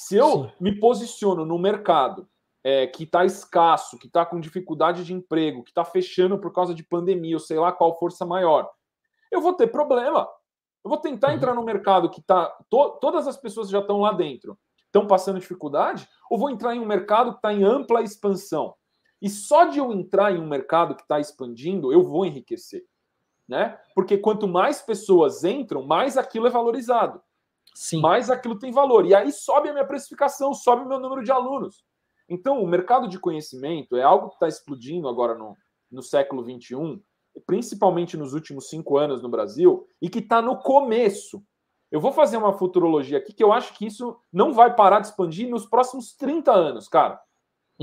Se eu me posiciono no mercado é, que está escasso, que está com dificuldade de emprego, que está fechando por causa de pandemia, ou sei lá qual força maior, eu vou ter problema. Eu vou tentar uhum. entrar no mercado que está. To, todas as pessoas já estão lá dentro, estão passando dificuldade, ou vou entrar em um mercado que está em ampla expansão. E só de eu entrar em um mercado que está expandindo, eu vou enriquecer. Né? Porque quanto mais pessoas entram, mais aquilo é valorizado. Sim. mas aquilo tem valor. E aí sobe a minha precificação, sobe o meu número de alunos. Então, o mercado de conhecimento é algo que está explodindo agora no, no século XXI, principalmente nos últimos cinco anos no Brasil, e que está no começo. Eu vou fazer uma futurologia aqui que eu acho que isso não vai parar de expandir nos próximos 30 anos, cara.